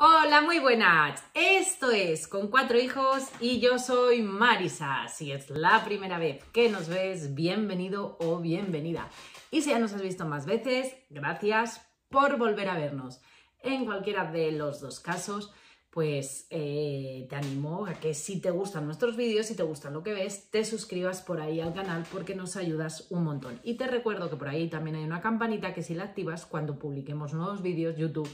Hola, muy buenas. Esto es Con Cuatro Hijos y yo soy Marisa. Si es la primera vez que nos ves, bienvenido o bienvenida. Y si ya nos has visto más veces, gracias por volver a vernos. En cualquiera de los dos casos, pues eh, te animo a que si te gustan nuestros vídeos, si te gusta lo que ves, te suscribas por ahí al canal porque nos ayudas un montón. Y te recuerdo que por ahí también hay una campanita que si la activas cuando publiquemos nuevos vídeos, YouTube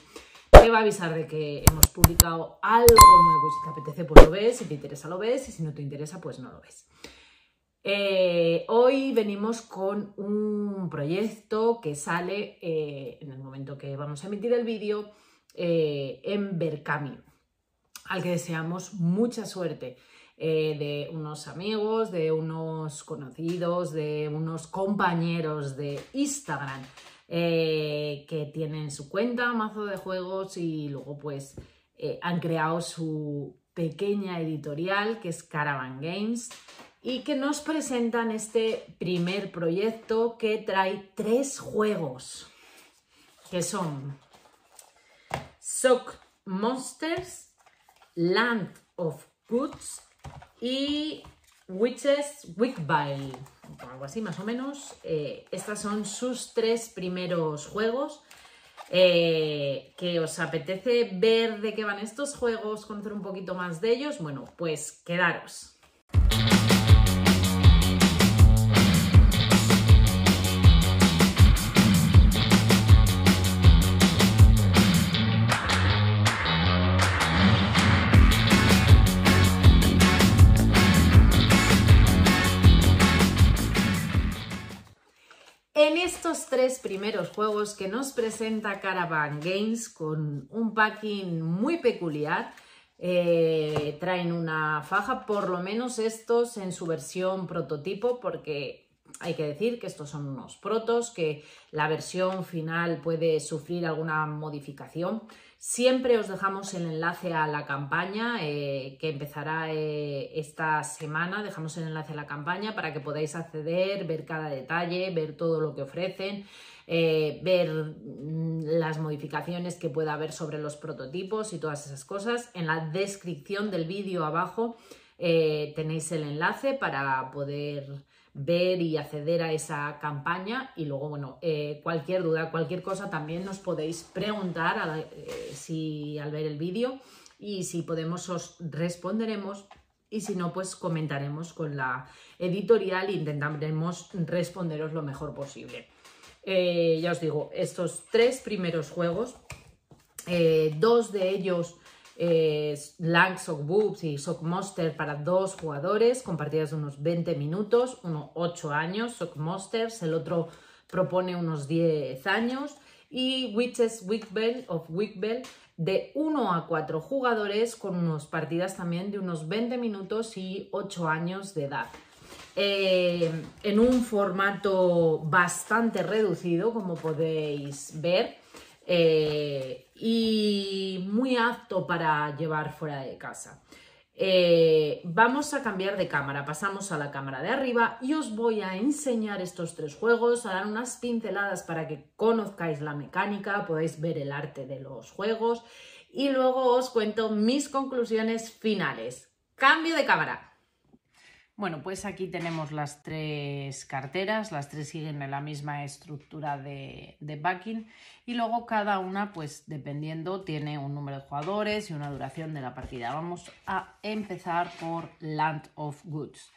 te va a avisar de que hemos publicado algo nuevo. Si te apetece, pues lo ves. Si te interesa, lo ves. Y si no te interesa, pues no lo ves. Eh, hoy venimos con un proyecto que sale eh, en el momento que vamos a emitir el vídeo eh, en Berkami, al que deseamos mucha suerte de unos amigos, de unos conocidos, de unos compañeros de Instagram eh, que tienen su cuenta, mazo de juegos y luego pues eh, han creado su pequeña editorial que es Caravan Games y que nos presentan este primer proyecto que trae tres juegos que son Sock Monsters, Land of Goods y Witches Wickbile algo así más o menos. Eh, estas son sus tres primeros juegos. Eh, que os apetece ver de qué van estos juegos, conocer un poquito más de ellos, bueno, pues quedaros. estos tres primeros juegos que nos presenta Caravan Games con un packing muy peculiar. Eh, traen una faja, por lo menos estos en su versión prototipo, porque hay que decir que estos son unos protos, que la versión final puede sufrir alguna modificación. Siempre os dejamos el enlace a la campaña eh, que empezará eh, esta semana. Dejamos el enlace a la campaña para que podáis acceder, ver cada detalle, ver todo lo que ofrecen, eh, ver mm, las modificaciones que pueda haber sobre los prototipos y todas esas cosas. En la descripción del vídeo abajo tenéis el enlace para poder ver y acceder a esa campaña. Y luego, bueno, eh, cualquier duda, cualquier cosa también nos podéis preguntar eh, si, al ver el vídeo y si podemos os responderemos y si no, pues comentaremos con la editorial e intentaremos responderos lo mejor posible. Eh, ya os digo, estos tres primeros juegos, dos de ellos Lang Sock Boobs y Sock Monster para dos jugadores, con partidas de unos 20 minutos, uno 8 años, Sock Monsters, el otro propone unos 10 años, y Witches Wickbell of Wickbell de 1 a 4 jugadores, con unas partidas también de unos 20 minutos y 8 años de edad. Eh, en un formato bastante reducido, como podéis ver. Eh, y muy apto para llevar fuera de casa. Eh, vamos a cambiar de cámara, pasamos a la cámara de arriba y os voy a enseñar estos tres juegos, a dar unas pinceladas para que conozcáis la mecánica, podáis ver el arte de los juegos y luego os cuento mis conclusiones finales. Cambio de cámara. Bueno, pues aquí tenemos las tres carteras, las tres siguen en la misma estructura de, backing y luego cada una, pues dependiendo, tiene un número de jugadores y una duración de la partida. Vamos a empezar por Land of Goods.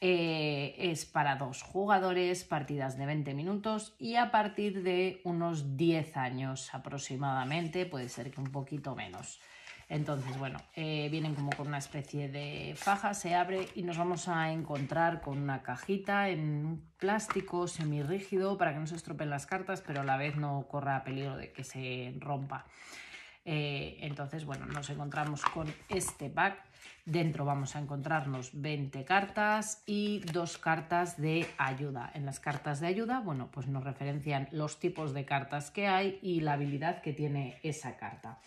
Eh, es para dos jugadores, partidas de 20 minutos y a partir de unos 10 años aproximadamente, puede ser que un poquito menos. Entonces, bueno, eh, vienen como con una especie de faja, se abre y nos vamos a encontrar con una cajita en un plástico semirrígido para que no se estropeen las cartas, pero a la vez no corra peligro de que se rompa. Eh, entonces, bueno, nos encontramos con este pack. Dentro vamos a encontrarnos 20 cartas y dos cartas de ayuda. En las cartas de ayuda, bueno, pues nos referencian los tipos de cartas que hay y la habilidad que tiene esa carta.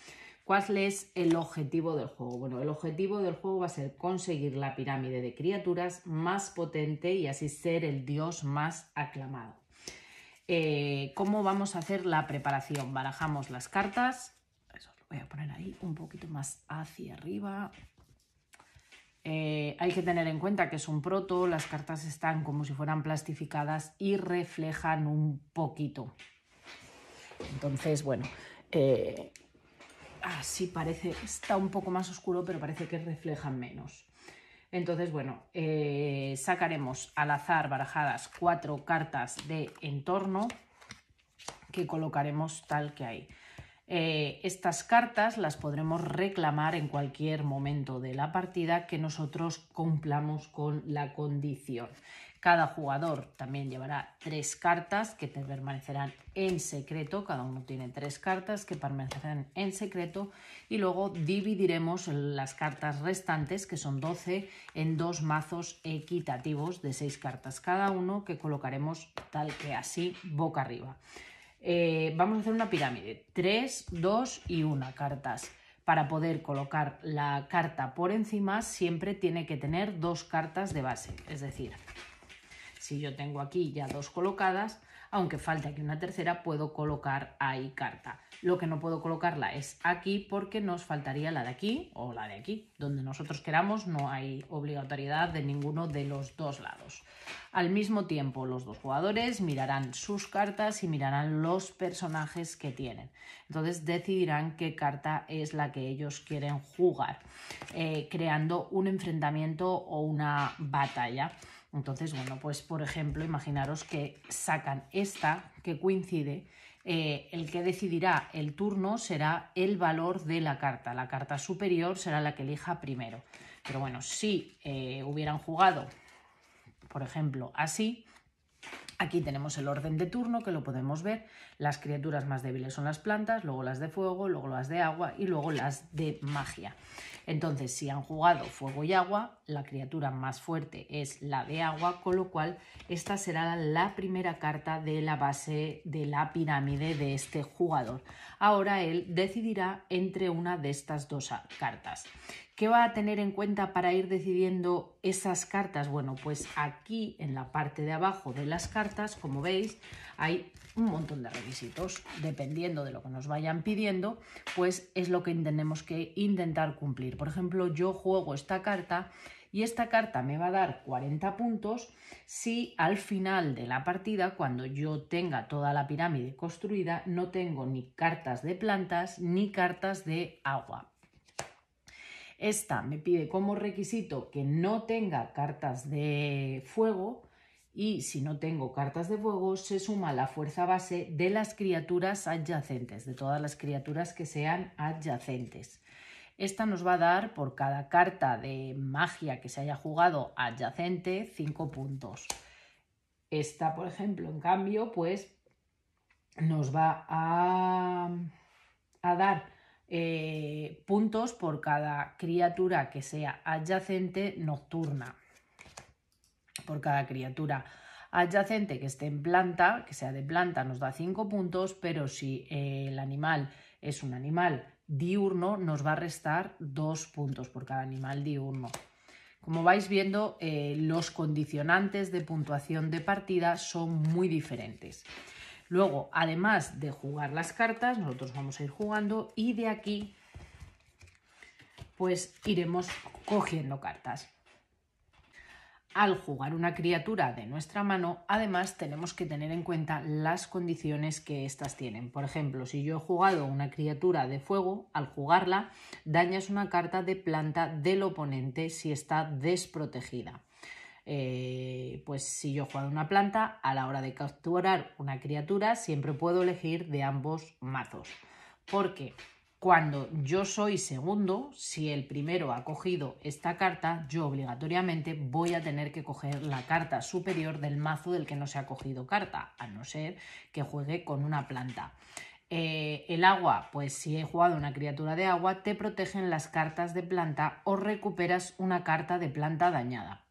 ¿Cuál es el objetivo del juego? Bueno, el objetivo del juego va a ser conseguir la pirámide de criaturas más potente y así ser el dios más aclamado. Eh, ¿Cómo vamos a hacer la preparación? Barajamos las cartas. Eso lo voy a poner ahí un poquito más hacia arriba. Eh, hay que tener en cuenta que es un proto, las cartas están como si fueran plastificadas y reflejan un poquito. Entonces, bueno, eh, así ah, parece, está un poco más oscuro, pero parece que reflejan menos. Entonces, bueno, eh, sacaremos al azar barajadas cuatro cartas de entorno que colocaremos tal que hay. Eh, estas cartas las podremos reclamar en cualquier momento de la partida que nosotros cumplamos con la condición. Cada jugador también llevará tres cartas que te permanecerán en secreto. Cada uno tiene tres cartas que permanecerán en secreto. Y luego dividiremos las cartas restantes, que son 12, en dos mazos equitativos de seis cartas cada uno, que colocaremos tal que así, boca arriba. Eh, vamos a hacer una pirámide. 3, dos y una cartas. Para poder colocar la carta por encima siempre tiene que tener dos cartas de base. Es decir, si yo tengo aquí ya dos colocadas, aunque falte aquí una tercera, puedo colocar ahí carta. Lo que no puedo colocarla es aquí porque nos faltaría la de aquí o la de aquí. Donde nosotros queramos no hay obligatoriedad de ninguno de los dos lados. Al mismo tiempo, los dos jugadores mirarán sus cartas y mirarán los personajes que tienen. Entonces decidirán qué carta es la que ellos quieren jugar, eh, creando un enfrentamiento o una batalla. Entonces, bueno, pues por ejemplo, imaginaros que sacan esta que coincide. Eh, el que decidirá el turno será el valor de la carta. La carta superior será la que elija primero. Pero bueno, si eh, hubieran jugado, por ejemplo, así, Aquí tenemos el orden de turno que lo podemos ver. Las criaturas más débiles son las plantas, luego las de fuego, luego las de agua y luego las de magia. Entonces, si han jugado fuego y agua, la criatura más fuerte es la de agua, con lo cual esta será la primera carta de la base de la pirámide de este jugador. Ahora él decidirá entre una de estas dos cartas. ¿Qué va a tener en cuenta para ir decidiendo esas cartas? Bueno, pues aquí en la parte de abajo de las cartas, como veis, hay un montón de requisitos. Dependiendo de lo que nos vayan pidiendo, pues es lo que tenemos que intentar cumplir. Por ejemplo, yo juego esta carta y esta carta me va a dar 40 puntos si al final de la partida, cuando yo tenga toda la pirámide construida, no tengo ni cartas de plantas ni cartas de agua. Esta me pide como requisito que no tenga cartas de fuego y si no tengo cartas de fuego se suma la fuerza base de las criaturas adyacentes, de todas las criaturas que sean adyacentes. Esta nos va a dar por cada carta de magia que se haya jugado adyacente 5 puntos. Esta, por ejemplo, en cambio, pues nos va a, a dar eh, puntos por cada criatura que sea adyacente nocturna. Por cada criatura adyacente que esté en planta, que sea de planta, nos da 5 puntos, pero si eh, el animal es un animal diurno, nos va a restar 2 puntos por cada animal diurno. Como vais viendo, eh, los condicionantes de puntuación de partida son muy diferentes. Luego, además de jugar las cartas, nosotros vamos a ir jugando y de aquí pues iremos cogiendo cartas. Al jugar una criatura de nuestra mano, además tenemos que tener en cuenta las condiciones que éstas tienen. Por ejemplo, si yo he jugado una criatura de fuego, al jugarla dañas una carta de planta del oponente si está desprotegida. Eh, pues si yo he jugado una planta, a la hora de capturar una criatura siempre puedo elegir de ambos mazos. Porque cuando yo soy segundo, si el primero ha cogido esta carta, yo obligatoriamente voy a tener que coger la carta superior del mazo del que no se ha cogido carta, a no ser que juegue con una planta. Eh, el agua, pues si he jugado una criatura de agua, te protegen las cartas de planta o recuperas una carta de planta dañada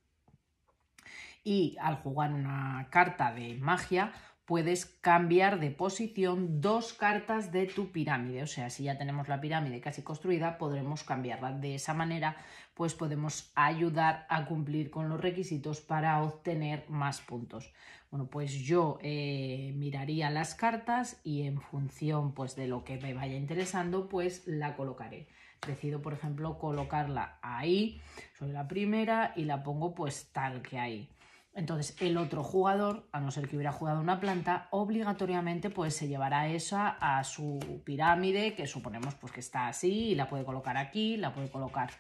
y al jugar una carta de magia puedes cambiar de posición dos cartas de tu pirámide. O sea, si ya tenemos la pirámide casi construida, podremos cambiarla. De esa manera, pues podemos ayudar a cumplir con los requisitos para obtener más puntos. Bueno, pues yo eh, miraría las cartas y en función pues, de lo que me vaya interesando, pues la colocaré decido, por ejemplo, colocarla ahí sobre la primera y la pongo pues tal que ahí. Entonces el otro jugador, a no ser que hubiera jugado una planta, obligatoriamente pues se llevará esa a su pirámide, que suponemos pues que está así, y la puede colocar aquí, la puede colocar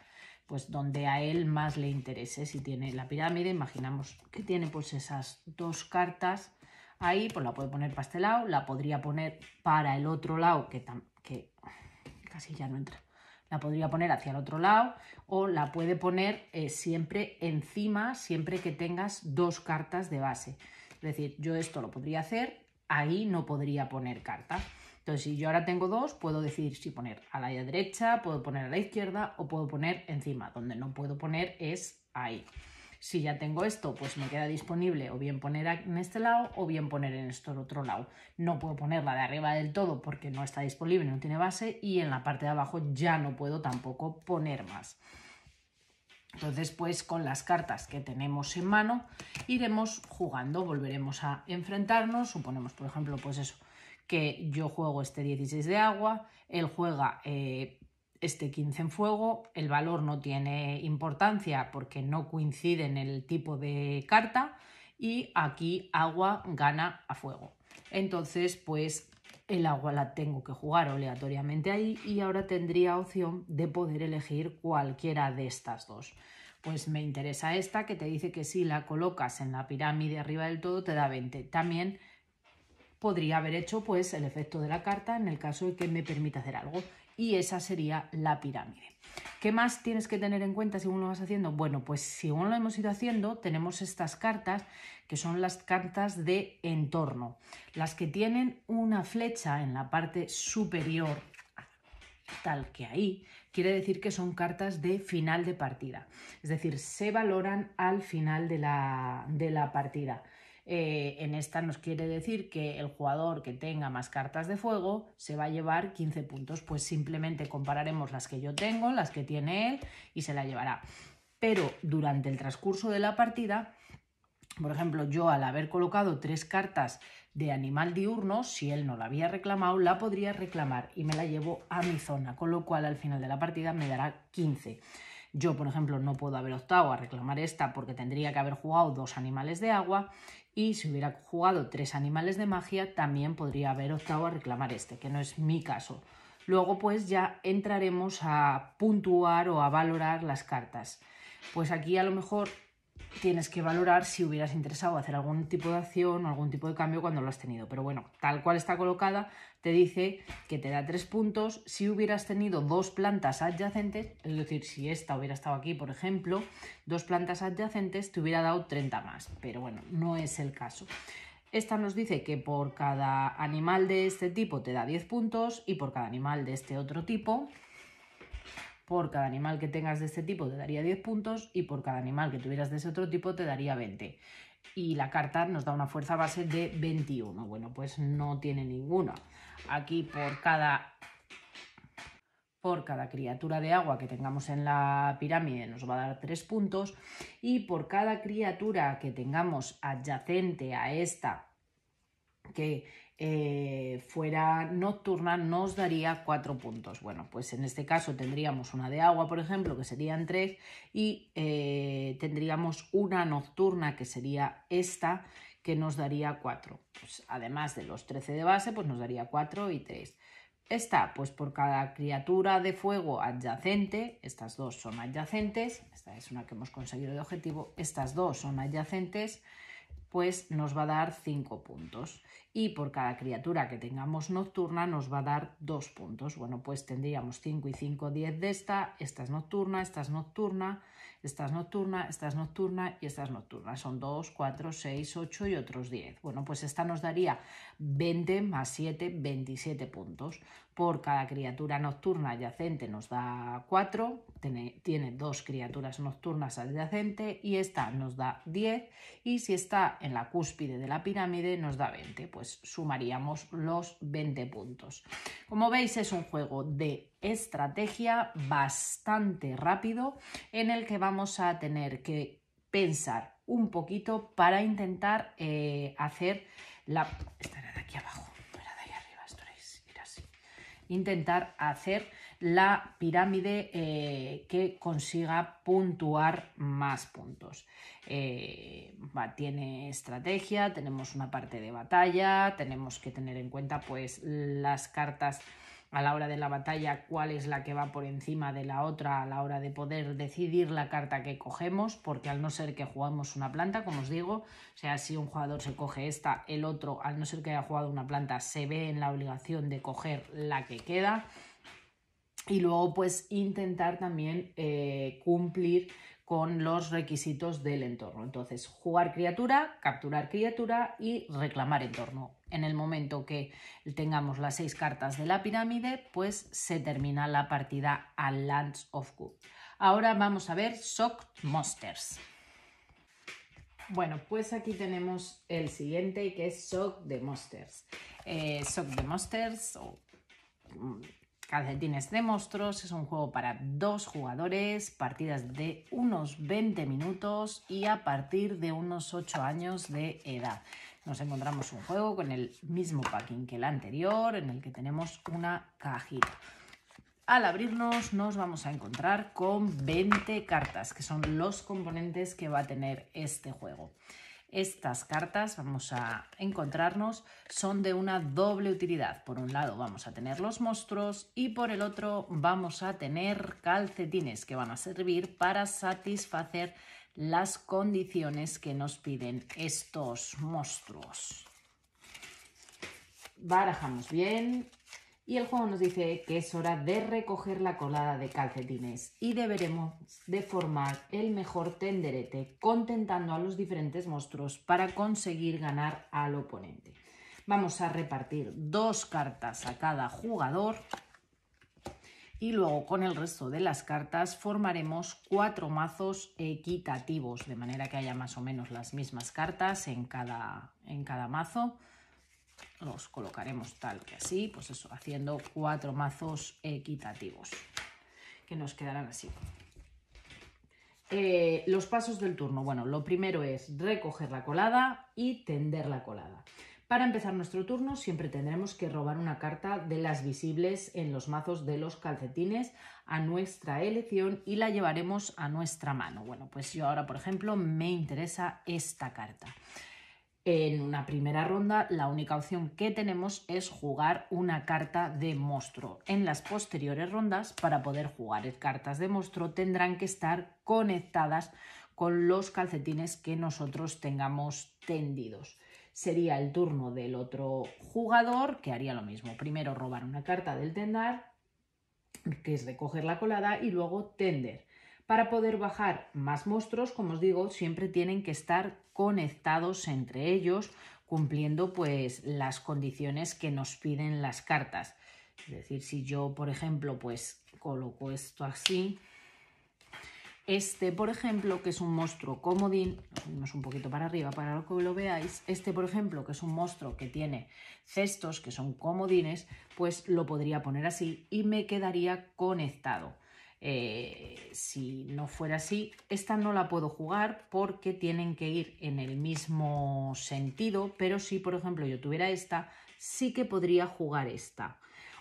pues donde a él más le interese. Si tiene la pirámide, imaginamos que tiene pues esas dos cartas ahí, pues la puede poner para este lado, la podría poner para el otro lado, que, que casi ya no entra la podría poner hacia el otro lado o la puede poner eh, siempre encima, siempre que tengas dos cartas de base. Es decir, yo esto lo podría hacer, ahí no podría poner carta. Entonces, si yo ahora tengo dos, puedo decidir si poner a la derecha, puedo poner a la izquierda o puedo poner encima. Donde no puedo poner es ahí si ya tengo esto, pues me queda disponible o bien poner en este lado o bien poner en este otro lado. No puedo ponerla de arriba del todo porque no está disponible, no tiene base y en la parte de abajo ya no puedo tampoco poner más. Entonces, pues con las cartas que tenemos en mano iremos jugando, volveremos a enfrentarnos, suponemos, por ejemplo, pues eso, que yo juego este 16 de agua, él juega eh, este 15 en fuego, el valor no tiene importancia porque no coincide en el tipo de carta y aquí agua gana a fuego. Entonces, pues el agua la tengo que jugar aleatoriamente ahí y ahora tendría opción de poder elegir cualquiera de estas dos. Pues me interesa esta que te dice que si la colocas en la pirámide arriba del todo te da 20. También podría haber hecho pues el efecto de la carta en el caso de que me permita hacer algo y esa sería la pirámide. ¿Qué más tienes que tener en cuenta según lo vas haciendo? Bueno, pues según lo hemos ido haciendo, tenemos estas cartas que son las cartas de entorno, las que tienen una flecha en la parte superior, tal que ahí, quiere decir que son cartas de final de partida, es decir, se valoran al final de la, de la partida. Eh, en esta nos quiere decir que el jugador que tenga más cartas de fuego se va a llevar 15 puntos. Pues simplemente compararemos las que yo tengo, las que tiene él y se la llevará. Pero durante el transcurso de la partida, por ejemplo, yo al haber colocado tres cartas de animal diurno, si él no la había reclamado, la podría reclamar y me la llevo a mi zona, con lo cual al final de la partida me dará 15. Yo, por ejemplo, no puedo haber optado a reclamar esta porque tendría que haber jugado dos animales de agua y si hubiera jugado tres animales de magia también podría haber optado a reclamar este, que no es mi caso. Luego pues ya entraremos a puntuar o a valorar las cartas. Pues aquí a lo mejor tienes que valorar si hubieras interesado hacer algún tipo de acción o algún tipo de cambio cuando lo has tenido. Pero bueno, tal cual está colocada, te dice que te da tres puntos. Si hubieras tenido dos plantas adyacentes, es decir, si esta hubiera estado aquí, por ejemplo, dos plantas adyacentes, te hubiera dado 30 más. Pero bueno, no es el caso. Esta nos dice que por cada animal de este tipo te da 10 puntos y por cada animal de este otro tipo por cada animal que tengas de este tipo te daría 10 puntos y por cada animal que tuvieras de ese otro tipo te daría 20. Y la carta nos da una fuerza base de 21. Bueno, pues no tiene ninguna. Aquí por cada por cada criatura de agua que tengamos en la pirámide nos va a dar 3 puntos y por cada criatura que tengamos adyacente a esta que eh, fuera nocturna nos daría cuatro puntos. Bueno, pues en este caso tendríamos una de agua, por ejemplo, que serían tres y eh, tendríamos una nocturna que sería esta que nos daría cuatro Pues además de los 13 de base, pues nos daría cuatro y tres Esta, pues por cada criatura de fuego adyacente, estas dos son adyacentes, esta es una que hemos conseguido de objetivo, estas dos son adyacentes, pues nos va a dar 5 puntos. Y por cada criatura que tengamos nocturna nos va a dar 2 puntos. Bueno, pues tendríamos 5 y 5, 10 de esta, esta es nocturna, esta es nocturna, esta es nocturna, esta es nocturna y esta es nocturna. Son 2, 4, 6, 8 y otros 10. Bueno, pues esta nos daría 20 más 7, 27 puntos. Por cada criatura nocturna adyacente nos da 4, tiene, tiene dos criaturas nocturnas adyacente y esta nos da 10 y si está en la cúspide de la pirámide nos da 20, pues sumaríamos los 20 puntos. Como veis es un juego de estrategia bastante rápido en el que vamos a tener que pensar un poquito para intentar eh, hacer la abajo, Intentar hacer la pirámide eh, que consiga puntuar más puntos. Eh, tiene estrategia, tenemos una parte de batalla, tenemos que tener en cuenta pues las cartas a la hora de la batalla cuál es la que va por encima de la otra a la hora de poder decidir la carta que cogemos, porque al no ser que jugamos una planta, como os digo, o sea, si un jugador se coge esta, el otro, al no ser que haya jugado una planta, se ve en la obligación de coger la que queda. Y luego, pues, intentar también eh, cumplir con los requisitos del entorno. Entonces, jugar criatura, capturar criatura y reclamar entorno. En el momento que tengamos las seis cartas de la pirámide, pues se termina la partida a Lands of Good. Ahora vamos a ver Shocked Monsters. Bueno, pues aquí tenemos el siguiente que es Sock de Monsters. Eh, de Monsters o mm, Calcetines de Monstruos es un juego para dos jugadores, partidas de unos 20 minutos y a partir de unos 8 años de edad nos encontramos un juego con el mismo packing que el anterior, en el que tenemos una cajita. Al abrirnos nos vamos a encontrar con 20 cartas, que son los componentes que va a tener este juego. Estas cartas, vamos a encontrarnos, son de una doble utilidad. Por un lado vamos a tener los monstruos y por el otro vamos a tener calcetines que van a servir para satisfacer las condiciones que nos piden estos monstruos. Barajamos bien y el juego nos dice que es hora de recoger la colada de calcetines y deberemos de formar el mejor tenderete contentando a los diferentes monstruos para conseguir ganar al oponente. Vamos a repartir dos cartas a cada jugador y luego con el resto de las cartas formaremos cuatro mazos equitativos, de manera que haya más o menos las mismas cartas en cada, mazo. Los colocaremos tal que así, pues eso, haciendo cuatro mazos equitativos que nos quedarán así. Eh, los pasos del turno. Bueno, lo primero es recoger la colada y tender la colada. Para empezar nuestro turno siempre tendremos que robar una carta de las visibles en los mazos de los calcetines a nuestra elección y la llevaremos a nuestra mano. Bueno, pues yo ahora, por ejemplo, me interesa esta carta. En una primera ronda la única opción que tenemos es jugar una carta de monstruo. En las posteriores rondas, para poder jugar cartas de monstruo, tendrán que estar conectadas con los calcetines que nosotros tengamos tendidos sería el turno del otro jugador que haría lo mismo. Primero robar una carta del tender, que es recoger la colada, y luego tender. Para poder bajar más monstruos, como os digo, siempre tienen que estar conectados entre ellos, cumpliendo pues las condiciones que nos piden las cartas. Es decir, si yo, por ejemplo, pues coloco esto así, este, por ejemplo, que es un monstruo comodín, vamos un poquito para arriba para que lo veáis. Este, por ejemplo, que es un monstruo que tiene cestos, que son comodines, pues lo podría poner así y me quedaría conectado. Eh, si no fuera así, esta no la puedo jugar porque tienen que ir en el mismo sentido, pero si, por ejemplo, yo tuviera esta, sí que podría jugar esta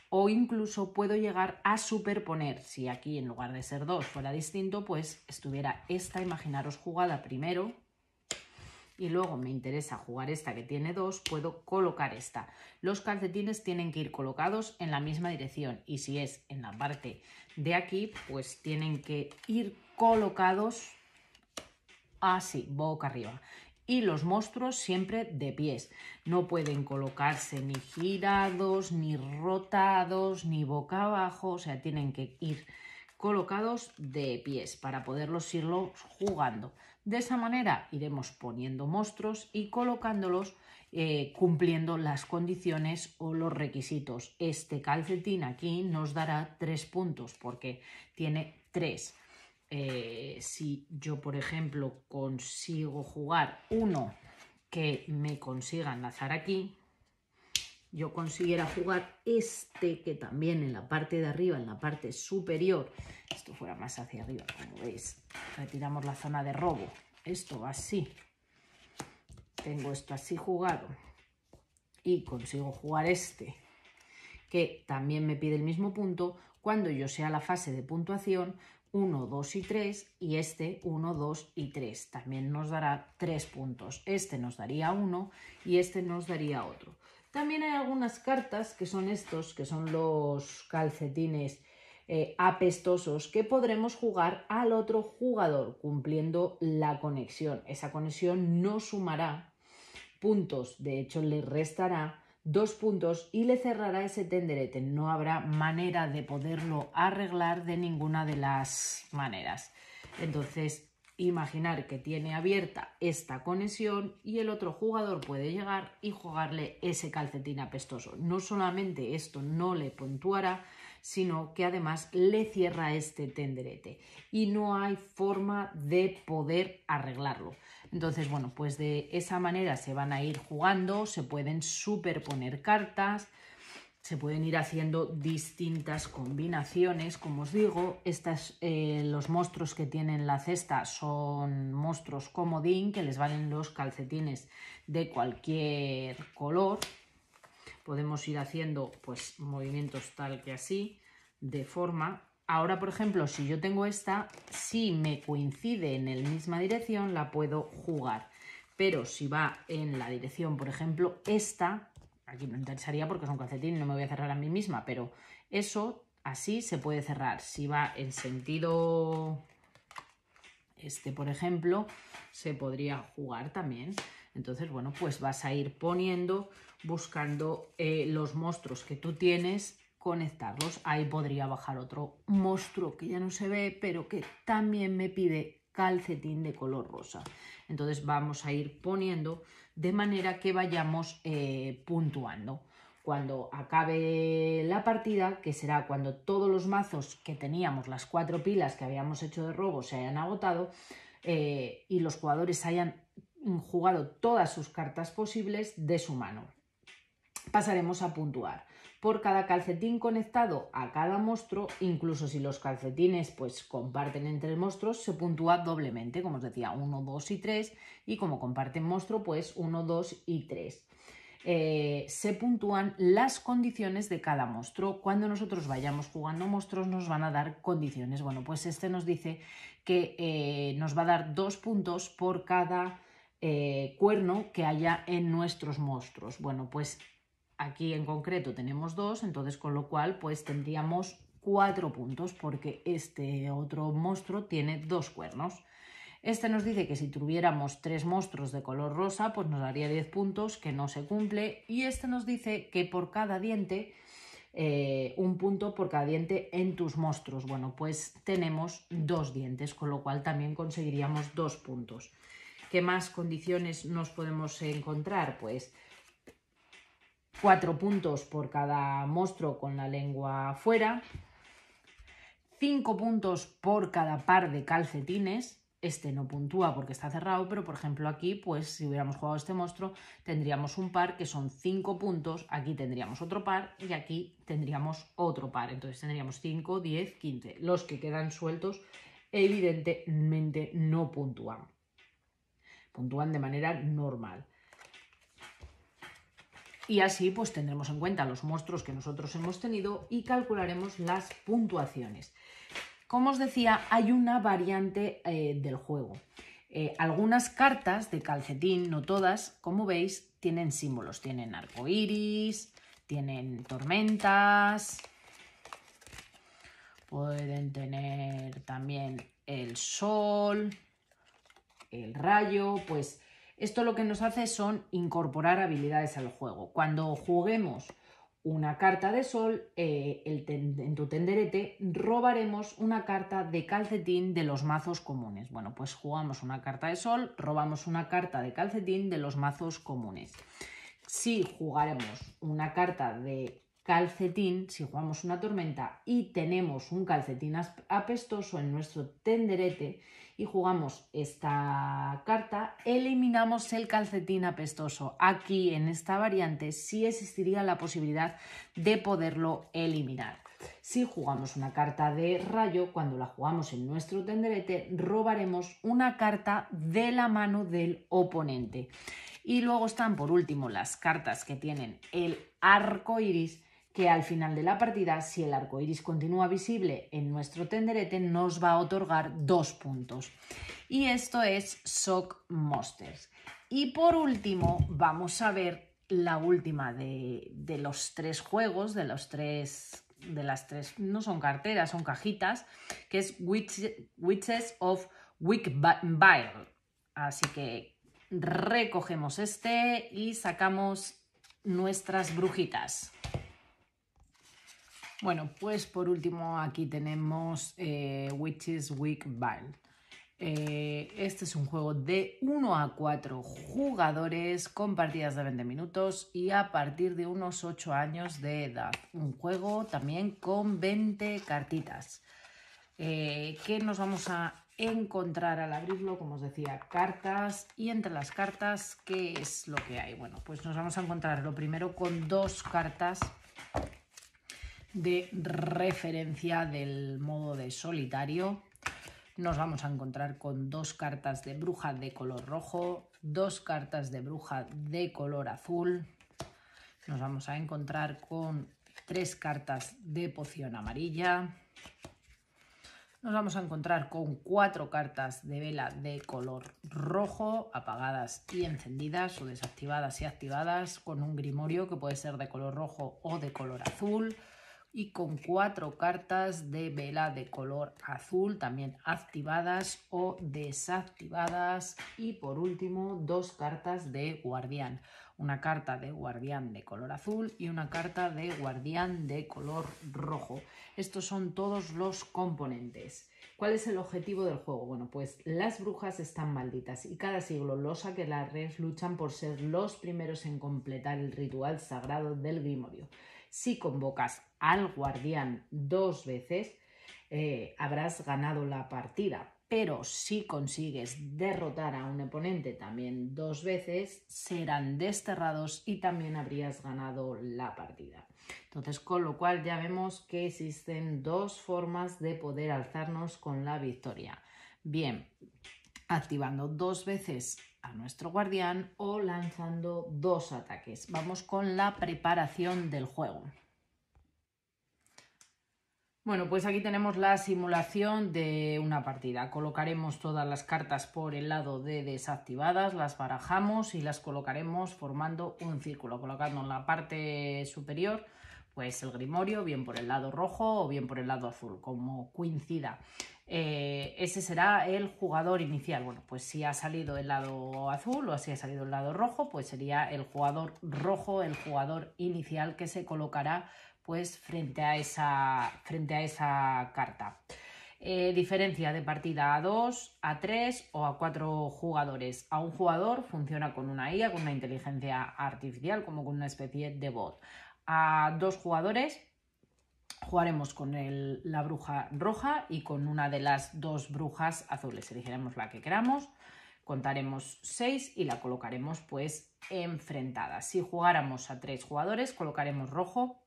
o incluso puedo llegar a superponer, si aquí en lugar de ser dos fuera distinto, pues estuviera esta, imaginaros jugada primero, y luego me interesa jugar esta que tiene dos puedo colocar esta. Los calcetines tienen que ir colocados en la misma dirección y si es en la parte de aquí, pues tienen que ir colocados así, boca arriba y los monstruos siempre de pies. No pueden colocarse ni girados, ni rotados, ni boca abajo, o sea, tienen que ir colocados de pies para poderlos irlo jugando. De esa manera iremos poniendo monstruos y colocándolos eh, cumpliendo las condiciones o los requisitos. Este calcetín aquí nos dará tres puntos porque tiene tres eh, si yo, por ejemplo, consigo jugar uno que me consiga enlazar aquí, yo consiguiera jugar este que también en la parte de arriba, en la parte superior, esto fuera más hacia arriba, como veis, retiramos la zona de robo, esto así, tengo esto así jugado y consigo jugar este, que también me pide el mismo punto, cuando yo sea la fase de puntuación, 1, 2 y 3 y este 1, 2 y 3. También nos dará 3 puntos. Este nos daría 1 y este nos daría otro. También hay algunas cartas que son estos, que son los calcetines eh, apestosos, que podremos jugar al otro jugador cumpliendo la conexión. Esa conexión no sumará puntos, de hecho le restará dos puntos y le cerrará ese tenderete. No habrá manera de poderlo arreglar de ninguna de las maneras. Entonces, imaginar que tiene abierta esta conexión y el otro jugador puede llegar y jugarle ese calcetín apestoso. No solamente esto no le puntuará, sino que además le cierra este tenderete y no hay forma de poder arreglarlo. Entonces, bueno, pues de esa manera se van a ir jugando, se pueden superponer cartas, se pueden ir haciendo distintas combinaciones, como os digo, estas, eh, los monstruos que tienen la cesta son monstruos comodín, que les valen los calcetines de cualquier color. Podemos ir haciendo pues movimientos tal que así, de forma Ahora, por ejemplo, si yo tengo esta, si me coincide en la misma dirección, la puedo jugar. Pero si va en la dirección, por ejemplo, esta, aquí me interesaría porque es un calcetín y no me voy a cerrar a mí misma, pero eso así se puede cerrar. Si va en sentido este, por ejemplo, se podría jugar también. Entonces, bueno, pues vas a ir poniendo, buscando eh, los monstruos que tú tienes conectarlos. Ahí podría bajar otro monstruo que ya no se ve, pero que también me pide calcetín de color rosa. Entonces vamos a ir poniendo de manera que vayamos eh, puntuando. Cuando acabe la partida, que será cuando todos los mazos que teníamos, las cuatro pilas que habíamos hecho de robo, se hayan agotado eh, y los jugadores hayan jugado todas sus cartas posibles de su mano. Pasaremos a puntuar por cada calcetín conectado a cada monstruo, incluso si los calcetines pues comparten entre monstruos, se puntúa doblemente, como os decía, 1, 2 y 3, y como comparten monstruo, pues 1, 2 y 3. Eh, se puntúan las condiciones de cada monstruo. Cuando nosotros vayamos jugando monstruos nos van a dar condiciones. Bueno, pues este nos dice que eh, nos va a dar dos puntos por cada eh, cuerno que haya en nuestros monstruos. Bueno, pues Aquí en concreto tenemos dos, entonces con lo cual pues tendríamos cuatro puntos porque este otro monstruo tiene dos cuernos. Este nos dice que si tuviéramos tres monstruos de color rosa, pues nos daría diez puntos, que no se cumple. Y este nos dice que por cada diente, eh, un punto por cada diente en tus monstruos. Bueno, pues tenemos dos dientes, con lo cual también conseguiríamos dos puntos. ¿Qué más condiciones nos podemos encontrar? Pues 4 puntos por cada monstruo con la lengua fuera, 5 puntos por cada par de calcetines, este no puntúa porque está cerrado, pero por ejemplo aquí, pues si hubiéramos jugado este monstruo, tendríamos un par que son 5 puntos, aquí tendríamos otro par y aquí tendríamos otro par. Entonces tendríamos 5, 10, 15. Los que quedan sueltos evidentemente no puntúan. Puntúan de manera normal y así pues tendremos en cuenta los monstruos que nosotros hemos tenido y calcularemos las puntuaciones. Como os decía, hay una variante eh, del juego. Eh, algunas cartas de calcetín, no todas, como veis, tienen símbolos. Tienen iris, tienen tormentas, pueden tener también el sol, el rayo, pues esto lo que nos hace son incorporar habilidades al juego. Cuando juguemos una carta de sol, eh, en tu tenderete robaremos una carta de calcetín de los mazos comunes. Bueno, pues jugamos una carta de sol, robamos una carta de calcetín de los mazos comunes. Si jugaremos una carta de calcetín, si jugamos una tormenta y tenemos un calcetín apestoso en nuestro tenderete, y jugamos esta carta, eliminamos el calcetín apestoso. Aquí en esta variante sí existiría la posibilidad de poderlo eliminar. Si jugamos una carta de rayo, cuando la jugamos en nuestro tenderete, robaremos una carta de la mano del oponente. Y luego están por último las cartas que tienen el arco iris que al final de la partida, si el arco iris continúa visible en nuestro tenderete, nos va a otorgar dos puntos. Y esto es Sock Monsters. Y por último, vamos a ver la última de, los tres juegos, de los tres de las tres, no son carteras, son cajitas, que es Witches of Wickbile. Así que recogemos este y sacamos nuestras brujitas. Bueno, pues por último aquí tenemos eh, Witches Week Ball. Eh, este es un juego de 1 a 4 jugadores con partidas de 20 minutos y a partir de unos 8 años de edad. Un juego también con 20 cartitas. Eh, ¿Qué que nos vamos a encontrar al abrirlo, como os decía, cartas y entre las cartas, ¿qué es lo que hay? Bueno, pues nos vamos a encontrar lo primero con dos cartas de referencia del modo de solitario. Nos vamos a encontrar con dos cartas de bruja de color rojo, dos cartas de bruja de color azul. Nos vamos a encontrar con tres cartas de poción amarilla. Nos vamos a encontrar con cuatro cartas de vela de color rojo, apagadas y encendidas o desactivadas y activadas, con un grimorio que puede ser de color rojo o de color azul, y con cuatro cartas de vela de color azul también activadas o desactivadas y por último dos cartas de guardián una carta de guardián de color azul y una carta de guardián de color rojo. Estos son todos los componentes. ¿Cuál es el objetivo del juego? Bueno, pues las brujas están malditas y cada siglo los aquelarres luchan por ser los primeros en completar el ritual sagrado del grimorio. Si convocas al guardián dos veces, eh, habrás ganado la partida. Pero si consigues derrotar a un oponente también dos veces, serán desterrados y también habrías ganado la partida. Entonces, con lo cual ya vemos que existen dos formas de poder alzarnos con la victoria. Bien, activando dos veces nuestro guardián o lanzando dos ataques. Vamos con la preparación del juego. Bueno, pues aquí tenemos la simulación de una partida. Colocaremos todas las cartas por el lado de desactivadas, las barajamos y las colocaremos formando un círculo, colocando en la parte superior pues el grimorio, bien por el lado rojo o bien por el lado azul, como coincida. Eh, ese será el jugador inicial. Bueno, pues si ha salido el lado azul o si ha salido el lado rojo, pues sería el jugador rojo, el jugador inicial que se colocará pues frente a esa, frente a esa carta. Eh, diferencia de partida a 2, a 3 o a cuatro jugadores. A un jugador funciona con una IA, con una inteligencia artificial, como con una especie de bot a dos jugadores. Jugaremos con la bruja roja y con una de las dos brujas azules. Elegiremos la que queramos, contaremos seis y la colocaremos pues enfrentada. Si jugáramos a tres jugadores, colocaremos rojo,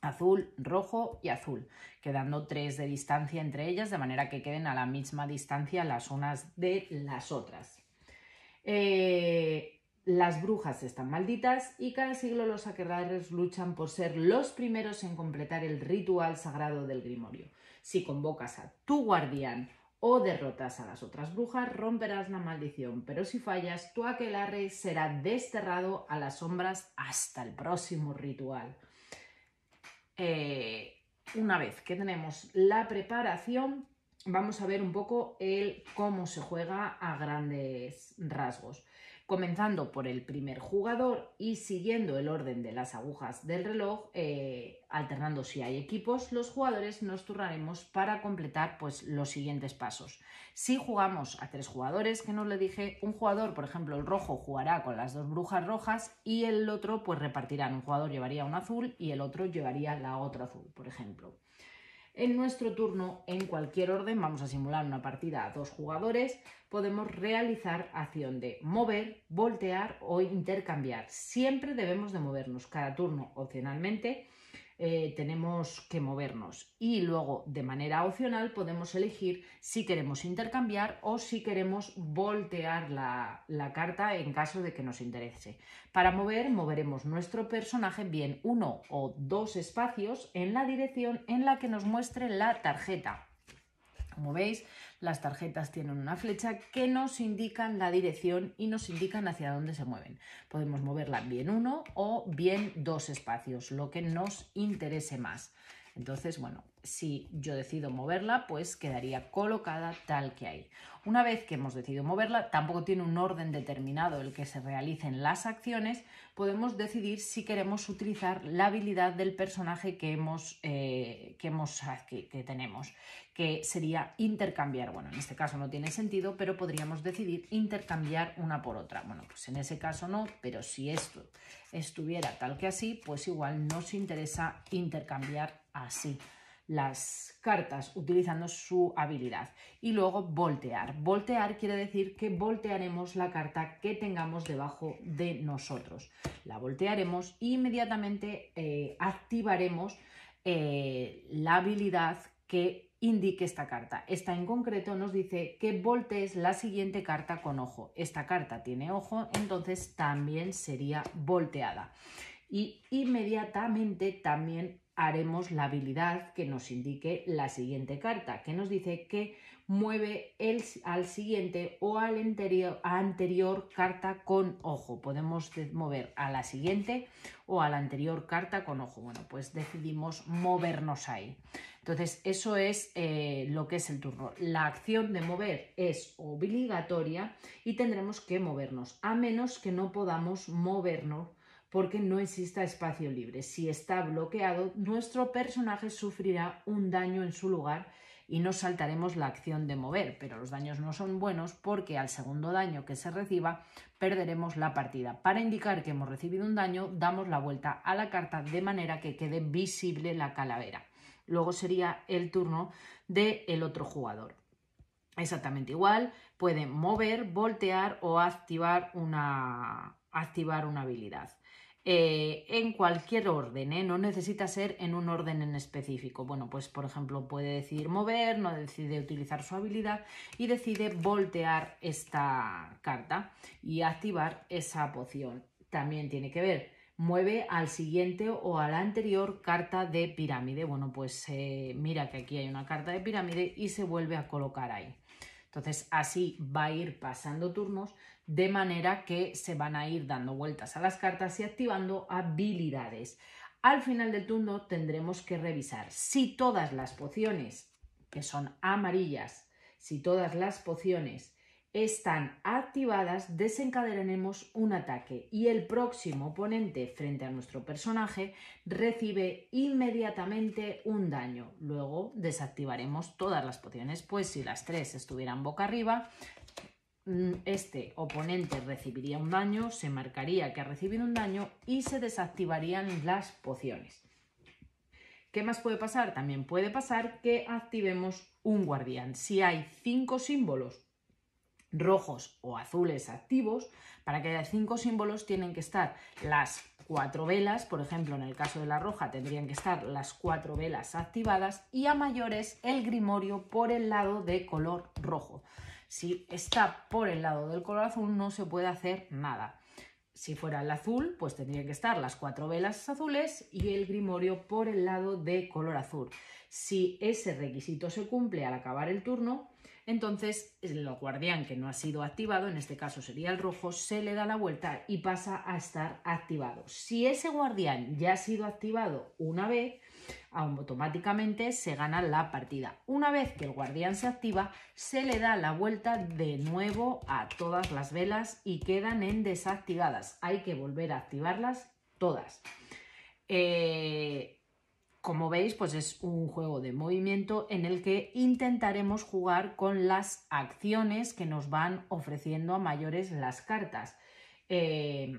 azul, rojo y azul, quedando tres de distancia entre ellas, de manera que queden a la misma distancia las unas de las otras. Eh, las brujas están malditas y cada siglo los aquelarres luchan por ser los primeros en completar el ritual sagrado del grimorio. Si convocas a tu guardián o derrotas a las otras brujas, romperás la maldición, pero si fallas, tu aquelarre será desterrado a las sombras hasta el próximo ritual. Eh, una vez que tenemos la preparación, vamos a ver un poco el cómo se juega a grandes rasgos comenzando por el primer jugador y siguiendo el orden de las agujas del reloj, eh, alternando si hay equipos, los jugadores nos turnaremos para completar pues, los siguientes pasos. Si jugamos a tres jugadores, que no le dije, un jugador, por ejemplo, el rojo jugará con las dos brujas rojas y el otro pues repartirán. Un jugador llevaría un azul y el otro llevaría la otra azul, por ejemplo. En nuestro turno, en cualquier orden, vamos a simular una partida a dos jugadores, podemos realizar acción de mover, voltear o intercambiar. Siempre debemos de movernos cada turno opcionalmente eh, tenemos que movernos. Y luego, de manera opcional, podemos elegir si queremos intercambiar o si queremos voltear la, la carta en caso de que nos interese. Para mover, moveremos nuestro personaje bien uno o dos espacios en la dirección en la que nos muestre la tarjeta. Como veis, las tarjetas tienen una flecha que nos indican la dirección y nos indican hacia dónde se mueven. Podemos moverla bien uno o bien dos espacios, lo que nos interese más. Entonces, bueno, si yo decido moverla, pues quedaría colocada tal que hay. Una vez que hemos decidido moverla, tampoco tiene un orden determinado el que se realicen las acciones, podemos decidir si queremos utilizar la habilidad del personaje que, hemos, eh, que tenemos, que sería intercambiar. Bueno, en este caso no tiene sentido, pero podríamos decidir intercambiar una por otra. Bueno, pues en ese caso no, pero si esto estuviera tal que así, pues igual nos interesa intercambiar así las cartas utilizando su habilidad. Y luego voltear. Voltear quiere decir que voltearemos la carta que tengamos debajo de nosotros. La voltearemos e inmediatamente eh, activaremos eh, la habilidad que indique esta carta. Esta en concreto nos dice que voltees la siguiente carta con ojo. Esta carta tiene ojo, entonces también sería volteada. Y inmediatamente también haremos la habilidad que nos indique la siguiente carta, que nos dice que mueve el, al siguiente o al anterior, anterior carta con ojo. Podemos mover a la siguiente o a la anterior carta con ojo. Bueno, pues decidimos movernos ahí. Entonces, eso es eh, lo que es el turno. La acción de mover es obligatoria y tendremos que movernos, a menos que no podamos movernos porque no exista espacio libre. Si está bloqueado, nuestro personaje sufrirá un daño en su lugar y nos saltaremos la acción de mover, pero los daños no son buenos porque al segundo daño que se reciba perderemos la partida. Para indicar que hemos recibido un daño, damos la vuelta a la carta de manera que quede visible la calavera. Luego sería el turno del el otro jugador. Exactamente igual, puede mover, voltear o activar una, activar una habilidad. Eh, en cualquier orden, ¿eh? no necesita ser en un orden en específico. Bueno, pues por ejemplo puede decidir mover, no decide utilizar su habilidad y decide voltear esta carta y activar esa poción. También tiene que ver, mueve al siguiente o a la anterior carta de pirámide. Bueno, pues eh, mira que aquí hay una carta de pirámide y se vuelve a colocar ahí. Entonces así va a ir pasando turnos de manera que se van a ir dando vueltas a las cartas y activando habilidades. Al final del turno tendremos que revisar si todas las pociones, que son amarillas, si todas las pociones están activadas, desencadenaremos un ataque y el próximo oponente frente a nuestro personaje recibe inmediatamente un daño. Luego desactivaremos todas las pociones, pues si las tres estuvieran boca arriba, Mm, este oponente recibiría un daño, se marcaría que ha recibido un daño y se desactivarían las pociones. ¿Qué más puede pasar? También puede pasar que activemos un guardián. Si hay cinco símbolos rojos o azules activos, para que haya cinco símbolos tienen que estar las cuatro velas, por ejemplo en el caso de la roja tendrían que estar las cuatro velas activadas y a mayores el grimorio por el lado de color rojo. Si está por el lado del color azul no se puede hacer nada. Si fuera el azul, pues tendría que estar las cuatro velas azules y el grimorio por el lado de color azul. Si ese requisito se cumple al acabar el turno, entonces el guardián que no ha sido activado, en este caso sería el rojo, se le da la vuelta y pasa a estar activado. Si ese guardián ya ha sido activado una vez, automáticamente se gana la partida. Una vez que el guardián se activa, se le da la vuelta de nuevo a todas las velas y quedan en desactivadas. Hay que volver a activarlas todas. Eh, como veis, pues es un juego de movimiento en el que intentaremos jugar con las acciones que nos van ofreciendo a mayores las cartas. Eh,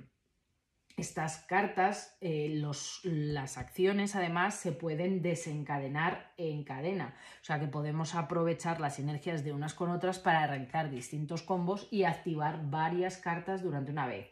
estas cartas, eh, los, las acciones además se pueden desencadenar en cadena, o sea que podemos aprovechar las sinergias de unas con otras para realizar distintos combos y activar varias cartas durante una vez.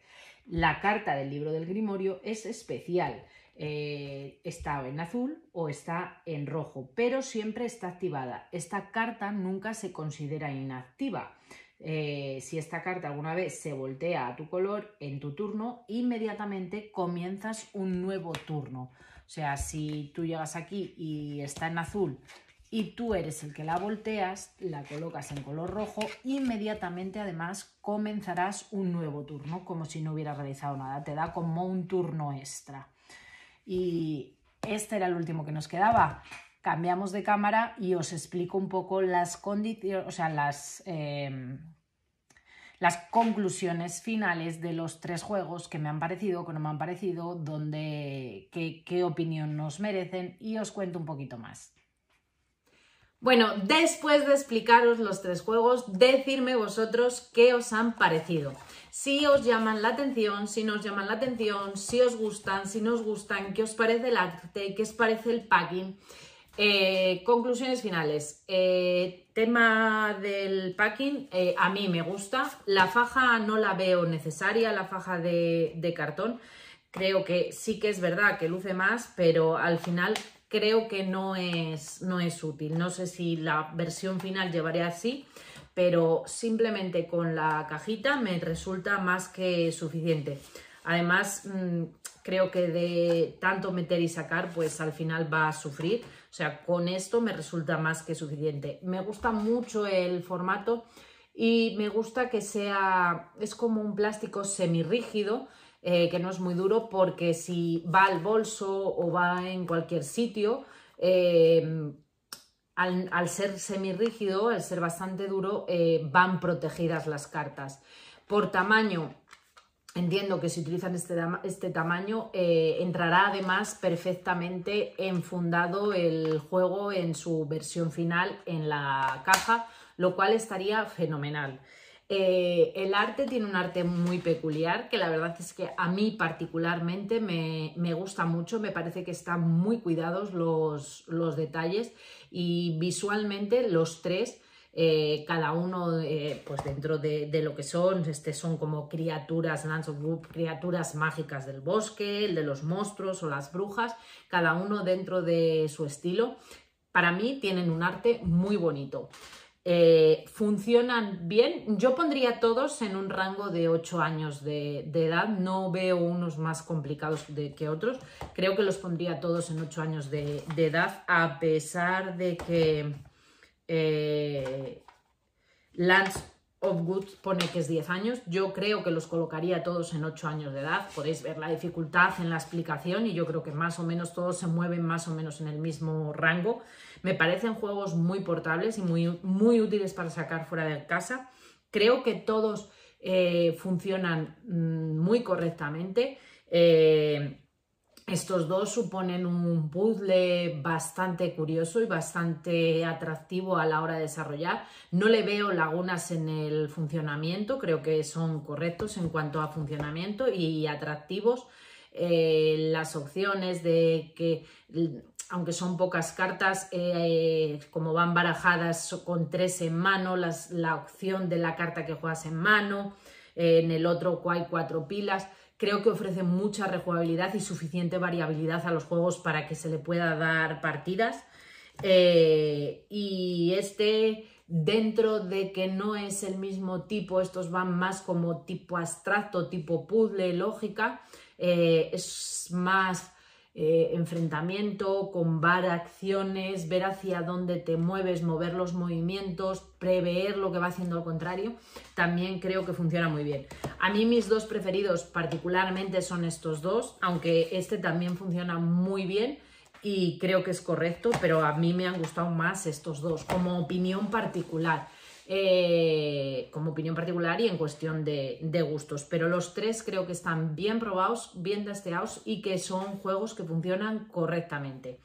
La carta del libro del Grimorio es especial, eh, está en azul o está en rojo, pero siempre está activada. Esta carta nunca se considera inactiva. Eh, si esta carta alguna vez se voltea a tu color en tu turno, inmediatamente comienzas un nuevo turno. O sea, si tú llegas aquí y está en azul y tú eres el que la volteas, la colocas en color rojo, inmediatamente además comenzarás un nuevo turno, como si no hubieras realizado nada. Te da como un turno extra. Y este era el último que nos quedaba cambiamos de cámara y os explico un poco las condiciones, o sea, em, las, conclusiones finales de los tres juegos que me han parecido, que no me han parecido, donde, qué, opinión nos merecen y os cuento un poquito más. Bueno, después de explicaros los tres juegos, decirme vosotros qué os han parecido. Si os llaman la atención, si nos llaman la atención, si os gustan, si no os gustan, qué os parece el arte, qué os parece el packing. Eh, conclusiones finales. Eh, tema del packing, eh, a mí me gusta. La faja no la veo necesaria, la faja de, cartón. Creo que sí que es verdad que luce más, pero al final creo que no es, útil. No sé si la versión final llevaré así, pero simplemente con la cajita me resulta más que suficiente. Además, mm, creo que de tanto meter y sacar, pues al final va a sufrir o sea, con esto me resulta más que suficiente. Me gusta mucho el formato y me gusta que sea, es como un plástico semirrígido, eh, que no es muy duro porque si va al bolso o va en cualquier sitio, eh, al, ser semirrígido, al ser bastante duro, eh, van protegidas las cartas. Por tamaño, Entiendo que si utilizan este, este tamaño eh, entrará además perfectamente enfundado el juego en su versión final en la caja, lo cual estaría fenomenal. Eh, el arte tiene un arte muy peculiar que la verdad es que a mí particularmente me, gusta mucho, me parece que están muy cuidados los, los detalles y visualmente los tres eh, cada uno eh, pues dentro de, lo que son, este son como criaturas, Lands of Group, criaturas mágicas del bosque, el de los monstruos o las brujas, cada uno dentro de su estilo. Para mí tienen un arte muy bonito. Eh, funcionan bien. Yo pondría todos en un rango de 8 años de, edad. No veo unos más complicados de, que otros. Creo que los pondría todos en 8 años de edad, a pesar de que eh, of Goods pone que es 10 años. Yo creo que los colocaría todos en 8 años de edad. Podéis ver la dificultad en la explicación y yo creo que más o menos todos se mueven más o menos en el mismo rango. Me parecen juegos muy portables y muy, muy útiles para sacar fuera de casa. Creo que todos eh, funcionan mm, muy correctamente. Eh, estos dos suponen un puzzle bastante curioso y bastante atractivo a la hora de desarrollar. No le veo lagunas en el funcionamiento, creo que son correctos en cuanto a funcionamiento y atractivos. Eh, las opciones de que, aunque son pocas cartas, eh, como van barajadas con tres en mano, la opción de la carta que juegas en mano, en el otro hay cuatro pilas creo que ofrece mucha rejugabilidad y suficiente variabilidad a los juegos para que se le pueda dar partidas. Eh, y este, dentro de que no es el mismo tipo, estos van más como tipo abstracto, tipo puzzle, lógica, eh, es más eh, enfrentamiento, combar acciones, ver hacia dónde te mueves, mover los movimientos, prever lo que va haciendo al contrario, también creo que funciona muy bien. A mí mis dos preferidos particularmente son estos dos, aunque este también funciona muy bien y creo que es correcto, pero a mí me han gustado más estos dos como opinión particular. Eh, como opinión particular y en cuestión de, de, gustos. Pero los tres creo que están bien probados, bien testeados y que son juegos que funcionan correctamente.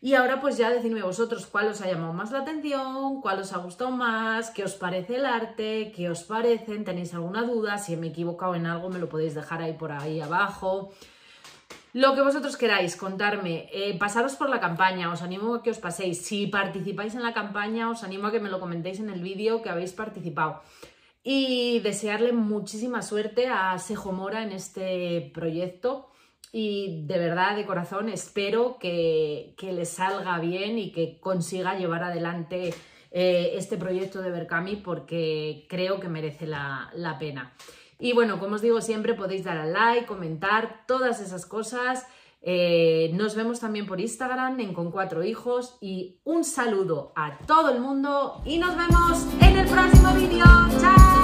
Y ahora pues ya decidme vosotros cuál os ha llamado más la atención, cuál os ha gustado más, qué os parece el arte, qué os parecen, tenéis alguna duda, si me he equivocado en algo me lo podéis dejar ahí por ahí abajo lo que vosotros queráis contarme, eh, pasaros por la campaña, os animo a que os paséis. Si participáis en la campaña, os animo a que me lo comentéis en el vídeo que habéis participado. Y desearle muchísima suerte a Sejo Mora en este proyecto. Y de verdad, de corazón, espero que, le salga bien y que consiga llevar adelante eh, este proyecto de Berkami porque creo que merece la, la pena. Y bueno, como os digo siempre, podéis dar al like, comentar, todas esas cosas. Eh, nos vemos también por Instagram en Con Cuatro Hijos y un saludo a todo el mundo y nos vemos en el próximo vídeo. ¡Chao!